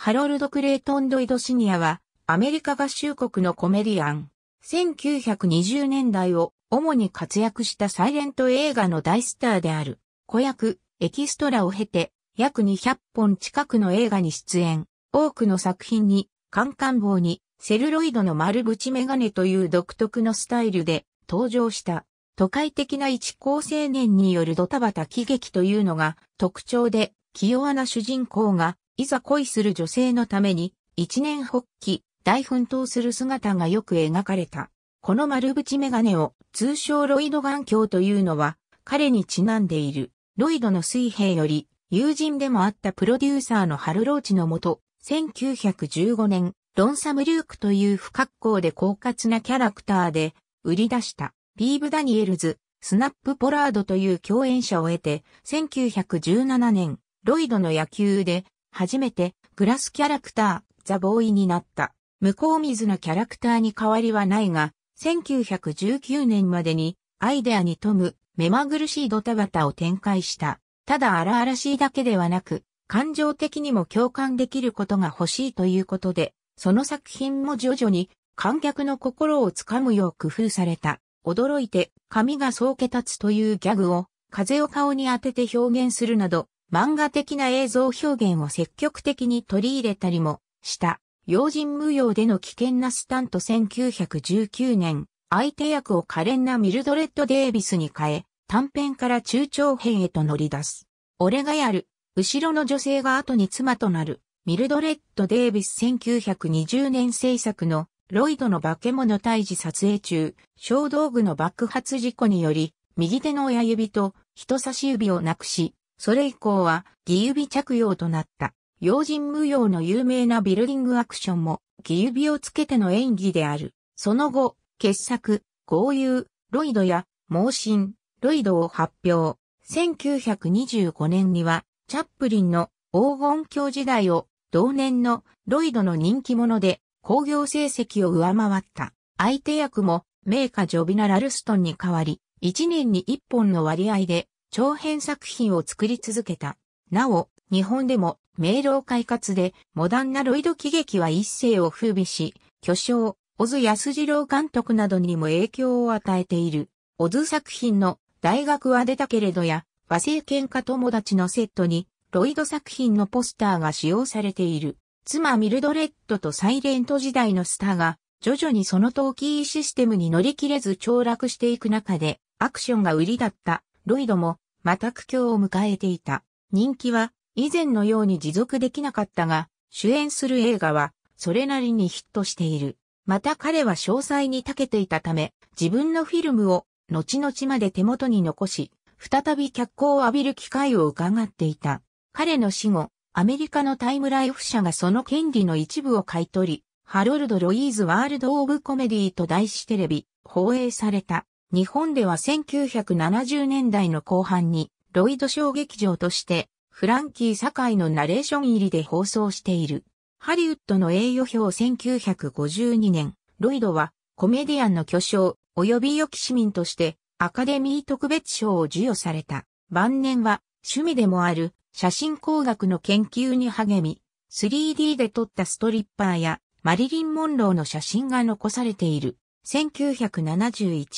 ハロルド・クレイトン・ドイド・シニアは、アメリカ合衆国のコメディアン。1920年代を主に活躍したサイレント映画の大スターである。子役、エキストラを経て、約200本近くの映画に出演。多くの作品に、カンカン棒に、セルロイドの丸縁メガネという独特のスタイルで登場した。都会的な一高青年によるドタバタ喜劇というのが特徴で、清和な主人公がいざ恋する女性のために、一年発起、大奮闘する姿がよく描かれた。この丸縁メガネを通称ロイド眼鏡というのは彼にちなんでいる。ロイドの水平より友人でもあったプロデューサーのハルローチのもと、1915年、ロンサム・リュークという不格好で狡猾なキャラクターで売り出した、ピーブ・ダニエルズ、スナップ・ポラードという共演者を得て、1917年、ロイドの野球で初めてグラスキャラクター、ザ・ボーイになった。向こう水のキャラクターに変わりはないが、1919年までにアイデアに富む目まぐるしいドタバタを展開した。ただ荒々しいだけではなく、感情的にも共感できることが欲しいということで、その作品も徐々に観客の心をつかむよう工夫された。驚いて髪がそうけ立つというギャグを風を顔に当てて表現するなど、漫画的な映像表現を積極的に取り入れたりもした。用心無用での危険なスタント1919年、相手役を可憐なミルドレッド・デイビスに変え、短編から中長編へと乗り出す。俺がやる、後ろの女性が後に妻となる、ミルドレッド・デイビス1920年制作の、ロイドの化け物退治撮影中、小道具の爆発事故により、右手の親指と人差し指をなくし、それ以降は、義指着用となった。用心無用の有名なビルディングアクションも、義指をつけての演技である。その後、傑作、豪遊、ロイドや、盲信、ロイドを発表。1925年には、チャップリンの黄金鏡時代を、同年のロイドの人気者で、工業成績を上回った。相手役も、名家ジョビナ・ラルストンに代わり、1年に1本の割合で長編作品を作り続けた。なお、日本でも、明朗快活で、モダンなロイド喜劇は一世を風靡し、巨匠、小津安二郎監督などにも影響を与えている。小津作品の、大学は出たけれどや、和製喧嘩友達のセットに、ロイド作品のポスターが使用されている。妻ミルドレッドとサイレント時代のスターが、徐々にその陶器システムに乗り切れず凋落していく中で、アクションが売りだったロイドも、また苦境を迎えていた。人気は、以前のように持続できなかったが、主演する映画は、それなりにヒットしている。また彼は詳細に長けていたため、自分のフィルムを、後々まで手元に残し、再び脚光を浴びる機会を伺っていた。彼の死後、アメリカのタイムライフ社がその権利の一部を買い取り、ハロルド・ロイーズ・ワールド・オブ・コメディと題しテレビ、放映された。日本では1970年代の後半にロイド小劇場としてフランキー堺のナレーション入りで放送している。ハリウッドの栄誉表1952年、ロイドはコメディアンの巨匠及び良き市民としてアカデミー特別賞を授与された。晩年は趣味でもある写真工学の研究に励み、3D で撮ったストリッパーやマリリン・モンローの写真が残されている。1971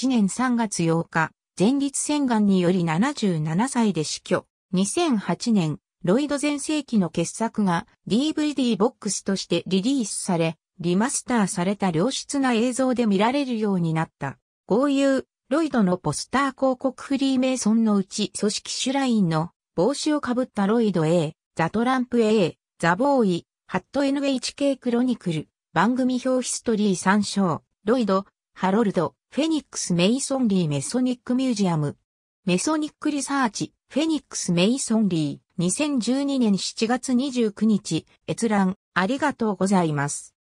年3月8日、前立腺がんにより77歳で死去。2008年、ロイド全盛期の傑作が DVD ボックスとしてリリースされ、リマスターされた良質な映像で見られるようになった。いう、ロイドのポスター広告フリーメイソンのうち組織シュラインの帽子をかぶったロイド A、ザトランプ A、ザボーイ、ハット NHK クロニクル、番組表ヒストリー参照。ロイド、ハロルド、フェニックス・メイソンリー・メソニック・ミュージアム。メソニック・リサーチ、フェニックス・メイソンリー、2012年7月29日、閲覧、ありがとうございます。